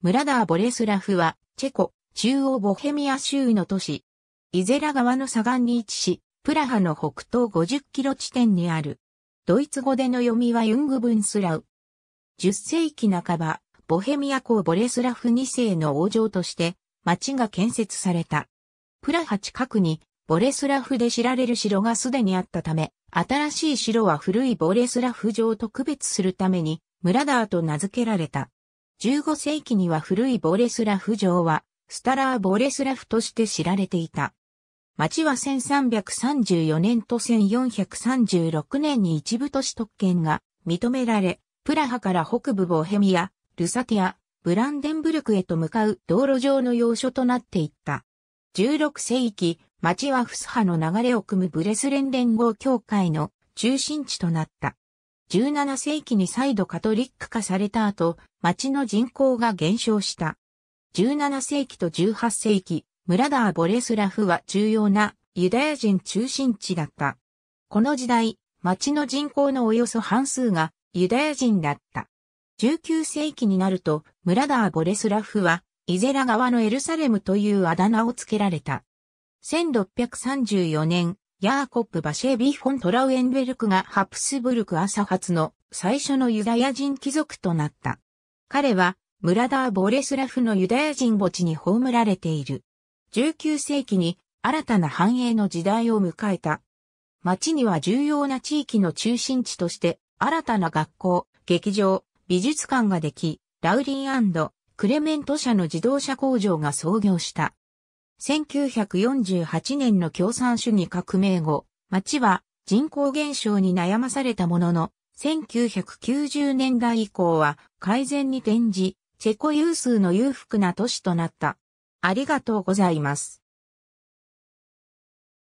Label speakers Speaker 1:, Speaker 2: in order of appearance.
Speaker 1: ムラダー・ボレスラフは、チェコ、中央ボヘミア州の都市、イゼラ川の左岸に位置し、プラハの北東50キロ地点にある。ドイツ語での読みはユングブンスラウ。10世紀半ば、ボヘミア公ボレスラフ2世の王城として、町が建設された。プラハ近くに、ボレスラフで知られる城がすでにあったため、新しい城は古いボレスラフ城と区別するために、ムラダーと名付けられた。15世紀には古いボレスラフ城は、スタラー・ボレスラフとして知られていた。町は1334年と1436年に一部都市特権が認められ、プラハから北部ボヘミア、ルサティア、ブランデンブルクへと向かう道路上の要所となっていった。16世紀、町はフスハの流れを組むブレスレン連合協会の中心地となった。17世紀に再度カトリック化された後、町の人口が減少した。17世紀と18世紀、ムラダー・ボレスラフは重要なユダヤ人中心地だった。この時代、町の人口のおよそ半数がユダヤ人だった。19世紀になると、ムラダー・ボレスラフは、イゼラ川のエルサレムというあだ名を付けられた。1634年、ヤーコップ・バシェービー・フォン・トラウエンベルクがハプスブルク朝発の最初のユダヤ人貴族となった。彼は、ムラダー・ボレスラフのユダヤ人墓地に葬られている。19世紀に新たな繁栄の時代を迎えた。町には重要な地域の中心地として、新たな学校、劇場、美術館ができ、ラウリンクレメント社の自動車工場が創業した。1948年の共産主義革命後、町は人口減少に悩まされたものの、1990年代以降は改善に転じ、チェコ有数の裕福な都市となった。ありがとうございます。